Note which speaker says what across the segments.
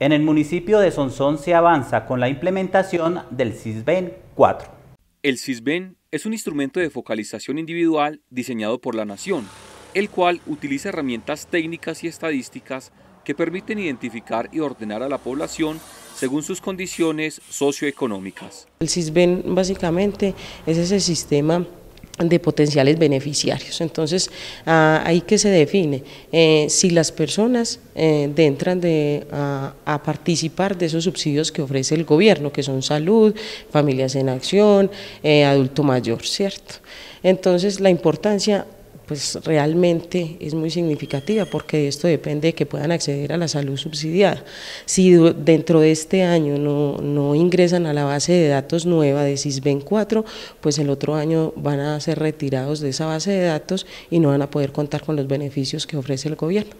Speaker 1: En el municipio de Sonsón se avanza con la implementación del CISBEN 4. El CISBEN es un instrumento de focalización individual diseñado por la Nación, el cual utiliza herramientas técnicas y estadísticas que permiten identificar y ordenar a la población según sus condiciones socioeconómicas.
Speaker 2: El CISBEN básicamente es ese sistema de potenciales beneficiarios. Entonces, ah, ahí que se define eh, si las personas eh, entran de, ah, a, participar de esos subsidios que ofrece el gobierno, que son salud, familias en acción, eh, adulto mayor, ¿cierto? Entonces, la importancia pues realmente es muy significativa porque esto depende de que puedan acceder a la salud subsidiada. Si dentro de este año no, ingresan a la base de datos nueva de CISBEN 4, pues el otro año van a ser retirados de esa base de datos y no van a poder contar con los beneficios que ofrece el gobierno.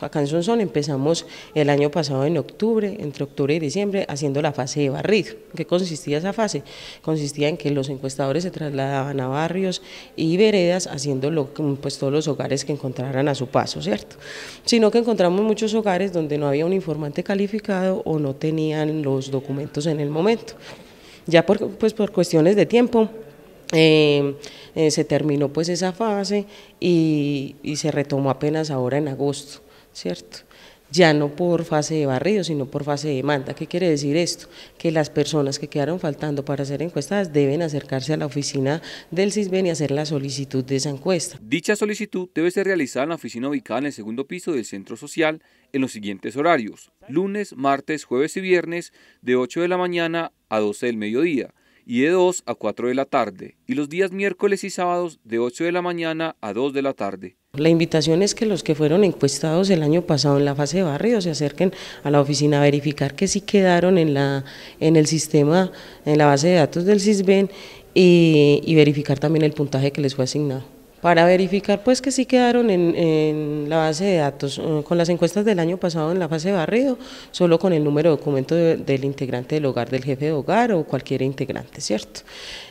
Speaker 2: Acá en empezamos el año pasado en octubre, entre octubre y diciembre, haciendo la fase de barrido. ¿Qué consistía esa fase? Consistía en que los encuestadores se trasladaban a barrios y veredas haciendo pues, todos los hogares que encontraran a su paso, ¿cierto? Sino que encontramos muchos hogares donde no había un informante calificado o no tenían los documentos en el momento. Ya por, pues, por cuestiones de tiempo, eh, eh, se terminó pues esa fase y se retomó apenas ahora en agosto. ¿cierto? Ya no por fase de barrido, sino por fase de demanda. ¿Qué quiere decir esto? Que las personas que quedaron faltando para hacer encuestas deben acercarse a la oficina del CISBEN y hacer la solicitud de esa encuesta.
Speaker 1: Dicha solicitud debe ser realizada en la oficina ubicada en el segundo piso del Centro Social en los siguientes horarios, lunes, martes, jueves y viernes, de 8 de la mañana a 12 del mediodía, y de 2 a 4 de la tarde, y los días miércoles y sábados de 8 de la mañana a 2 de la tarde.
Speaker 2: La invitación es que los que fueron encuestados el año pasado en la fase de barrio se acerquen a la oficina a verificar que sí quedaron en, la, en el sistema, en la base de datos del CISBEN y verificar también el puntaje que les fue asignado para verificar pues que sí quedaron en, la base de datos. Eh, con las encuestas del año pasado en la fase de barrido, solo con el número de documento del integrante del hogar, del jefe de hogar o cualquier integrante, ¿cierto?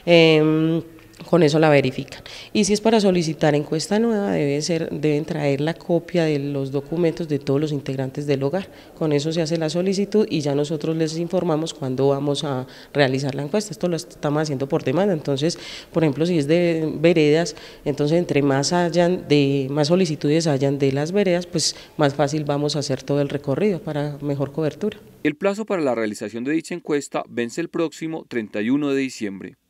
Speaker 2: Em, con eso la verifican. Y si es para solicitar encuesta nueva, debe ser, deben traer la copia de los documentos de todos los integrantes del hogar. Con eso se hace la solicitud y ya nosotros les informamos cuándo vamos a realizar la encuesta. Esto lo estamos haciendo por demanda. Entonces, por ejemplo, si es de veredas, entonces entre más hayan de más solicitudes hayan de las veredas, pues más fácil vamos a hacer todo el recorrido para mejor cobertura.
Speaker 1: El plazo para la realización de dicha encuesta vence el próximo 31 de diciembre.